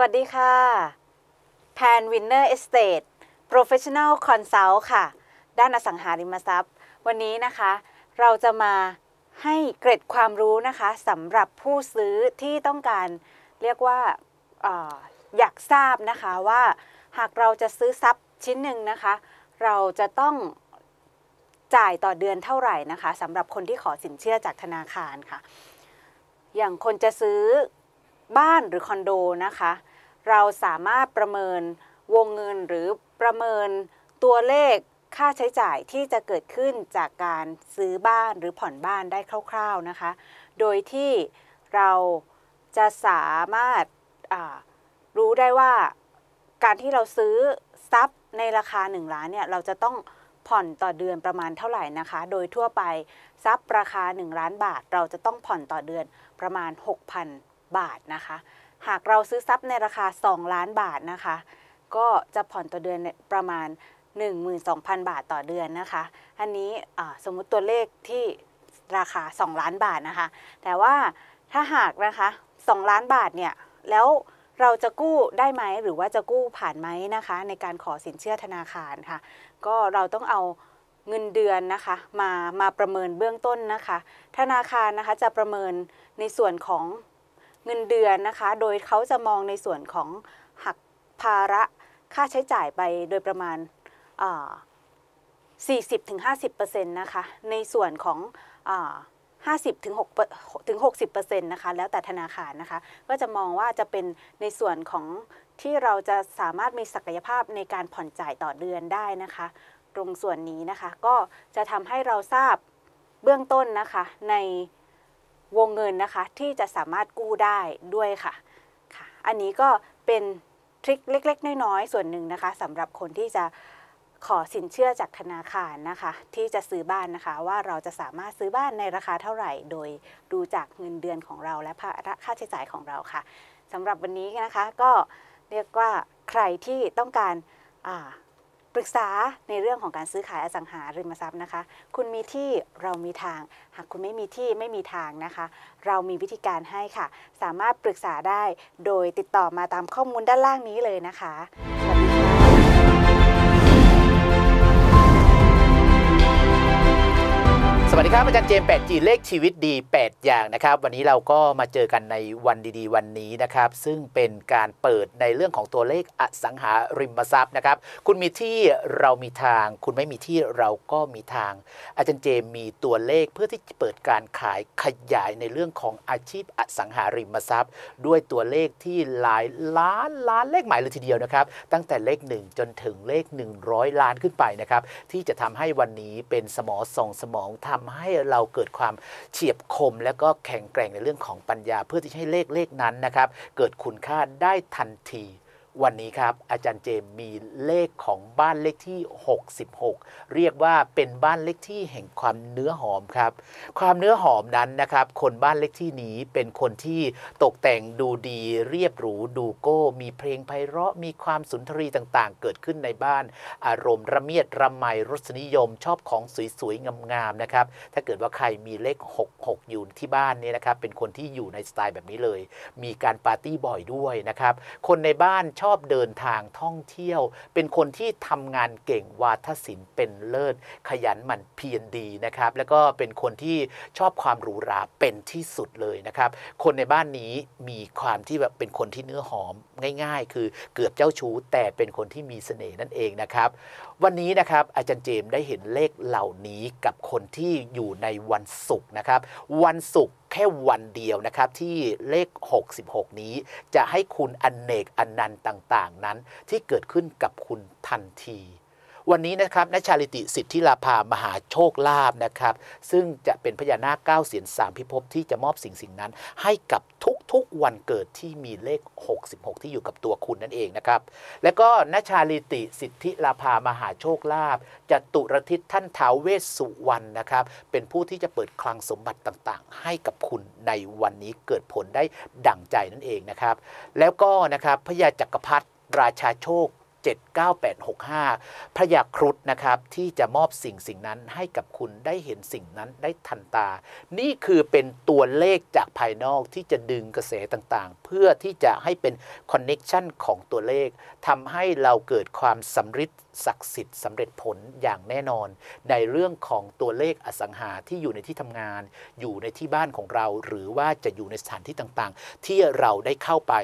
วัสดีค่ะ แพนวินเนอร์เอสเตทโปรเฟชชั่นอลคอนซัลท์ค่ะ ด้านอสังหาริมทรัพย์ วันนี้นะคะ เราจะมาให้เกร็ดความรู้นะคะสำหรับผู้ซื้อที่ต้องการเรียกว่าออยากทราบนะคะว่า หากเราจะซื้อทรัพย์ชิ้นหนึ่งนะคะ เราจะต้องจ่ายต่อเดือนเท่าไหร่นะคะสำหรับคนที่ขอสินเชื่อจากธนาคารค่ะ อย่างคนจะซื้อบ้านหรือคอนโดนะคะ เราสามารถประเมินวงเงินหรือประเมินตัวเลขค่าใช้จ่ายที่จะเกิดขึ้นจากการซื้อบ้านหรือผ่อนบ้านได้คร่าวๆนะคะ โดยที่เรา จะ สามารถรู้ได้ว่าการที่เราซื้อซับในราคา 1 ล้านเนี่ยเราจะต้องผ่อนต่อเดือนประมาณเท่าไหร่นะคะ โดยทั่วไปซับราคา 1 ล้านบาท เราจะต้องผ่อนต่อเดือนประมาณ6,000บาทนะคะ หากเราซื้อทรัพย์ในราคา 2 ล้านบาทนะคะ ก็จะผ่อนต่อเดือนประมาณ 12,000 บาทต่อเดือนนะคะ อันนี้สมมุติตัวเลขที่ราคา 2 ล้านบาทนะคะ แต่ว่าถ้าหากนะคะ 2 ล้านบาทเนี่ย แล้วเราจะกู้ได้ไหมหรือว่าจะกู้ผ่านไหมนะคะ ในการขอสินเชื่อธนาคารค่ะ ก็เราต้องเอาเงินเดือนนะคะมามาประเมินเบื้องต้นนะคะ ธนาคารนะคะจะประเมินในส่วนของเงินเดือนนะคะ โดยเขาจะมองในส่วนของหักภาระค่าใช้จ่ายไปโดยประมาณ 40-50%นะคะ ในส่วนของ 50ถึง6ถึง60%นะคะ แล้วแต่ธนาคารนะคะ ก็จะมองว่าจะเป็นในส่วนของที่เราจะสามารถมีศักยภาพในการผ่อนจ่ายต่อเดือนได้นะคะ ตรงส่วนนี้นะคะ ก็จะทำให้เราทราบเบื้องต้นนะคะในวงเงินนะคะที่จะสามารถกู้ได้ด้วยค่ะค่ะ อันนี้ก็เป็นทริคเล็ก ๆ น้อย ๆ ส่วนหนึ่งนะคะสำหรับคนที่จะขอสินเชื่อจากธนาคารนะคะ ที่จะซื้อบ้านนะคะว่าเราจะสามารถซื้อบ้านในราคาเท่าไหร่ โดยดูจากเงินเดือนของเรา และค่าใช้จ่ายของเราค่ะสำหรับวันนี้นะคะ ก็เรียกว่าใครที่ต้องการรึกษาในเรื่องของการซื้อขายอสังหาริมทรัพย์นะคะ คุณมีที่เรามีทาง หากคุณไม่มีที่ไม่มีทางนะคะ เรามีวิธีการให้ค่ะ สามารถปรึกษาได้โดยติดต่อมาตามข้อมูลด้านล่างนี้เลยนะคะวัสดีครับ อาจารย์เจมแปดจีเลขชีวิตดี 8 อย่างนะครับ วันนี้เราก็มาเจอกันในวันดี ๆ วันนี้นะครับ ซึ่งเป็นการเปิดในเรื่องของตัวเลขอสังหาริมทรัพย์นะครับ คุณมีที่เรามีทาง คุณไม่มีที่เราก็มีทาง อาจารย์เจมมีตัวเลขเพื่อที่จะเปิดการขายขยายในเรื่องของอาชีพอสังหาริมทรัพย์ ด้วยตัวเลขที่หลายล้านล้านเลขหมายเลยทีเดียวนะครับ ตั้งแต่เลข1จนถึงเลข100 ล้านขึ้นไปนะครับ ที่จะทำให้วันนี้เป็นสมอส่องสมองทำาให้เราเกิดความเฉียบคม และก็แข็งแกร่งในเรื่องของปัญญาเพื่อที่ให้เลขเลขนั้นนะครับ เกิดคุณค่าได้ทันทีวันนี้ครับอาจารย์เจมมีเลขของบ้านเลขที่ 66 เรียกว่าเป็นบ้านเลขที่แห่งความเนื้อหอมครับ ความเนื้อหอมนั้นนะครับคนบ้านเลขที่นี้เป็นคนที่ตกแต่งดูดีเรียบหรูดูโก้ มีเพลงไพเราะมีความสุนทรี ต่างๆ เกิดขึ้นในบ้าน อารมณ์ระเมียดระไมรสนิยมชอบของสวยๆงามๆนะครับถ้าเกิดว่าใครมีเลข 66 อยู่ที่บ้านเนี่ยนะครับเป็นคนที่อยู่ในสไตล์แบบนี้เลย มีการปาร์ตี้บ่อยด้วยนะครับคนในบ้านชอบอบเดินทางท่องเที่ยว เป็นคนที่ทำงานเก่งวาทศิลป์เป็นเลิศขยันหมั่นเพียรดีนะครับแล้วก็เป็นคนที่ชอบความหรูหราเป็นที่สุดเลยนะครับคนในบ้านนี้มีความที่แบบเป็นคนที่เนื้อหอมง่าย ๆ คือเกือบเจ้าชู้แต่เป็นคนที่มีเสน่ห์นั่นเองนะครับ วันนี้นะครับอาจารย์เจมได้เห็นเลขเหล่านี้กับคนที่อยู่ในวันศุกร์นะครับวันศุกร์แค่วันเดียวนะครับที่เลข 66 นี้ จะให้คุณอนเนกอนนันต์ต่าง ๆ นั้นที่เกิดขึ้นกับคุณทันทีวันนี้นะครับนชาลิติสิทธิลาภามหาโชคลาภนะครับซึ่งจะเป็นพญานาคเก้าเสียนสามพิภพที่จะมอบสิ่งสิ่งนั้น ให้กับทุกๆวันเกิดที่มีเลข 66 ที่อยู่กับตัวคุณนั่นเองนะครับและก็นชาลิติสิทธิลาภามหาโชคลาภจะตุรทิศท่านท้าวเวสสุวรรณนะครับเป็นผู้ที่จะเปิดคลังสมบัติต่างๆ ให้กับคุณในวันนี้เกิดผลได้ดั่งใจนั่นเองนะครับแล้วก็นะครับพญาจักรพรรดิราชาโชค79865พระยาครุฑนะครับที่จะมอบสิ่งสิ่งนั้นให้กับคุณได้เห็นสิ่งนั้นได้ทันตา นี่คือเป็นตัวเลขจากภายนอกที่จะดึงกระแสต่างๆ เพื่อที่จะให้เป็นคอนเน็ชันของตัวเลขทำให้เราเกิดความสำเร็จศักดิ์สิทธิ์สำเร็จผลอย่างแน่นอน ในเรื่องของตัวเลขอสังหาที่อยู่ในที่ทำงาน อยู่ในที่บ้านของเรา หรือว่าจะอยู่ในสถานที่ต่างๆ ที่เราได้เข้าไป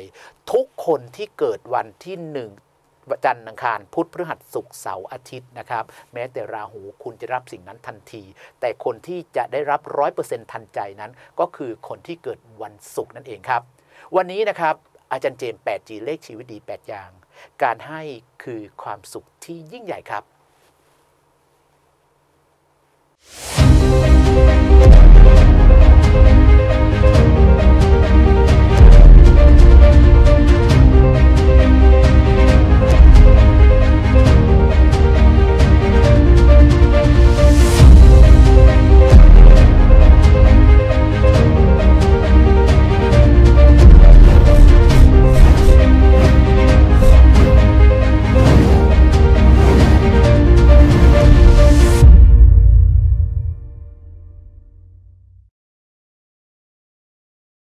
ทุกคนที่เกิดวันที่หนึ่งจันทร์อังคารพุธพฤหัสศุกร์เสาร์อาทิตย์นะครับ แม้แต่ราหูคุณจะรับสิ่งนั้นทันที แต่คนที่จะได้รับร้อยเปอร์เซ็นต์ทันใจนั้น ก็คือคนที่เกิดวันศุกร์นั่นเองครับ วันนี้นะครับอาจารย์เจมส์ 8G เลขชีวิตดี 8 อย่าง การให้คือความสุขที่ยิ่งใหญ่ครับ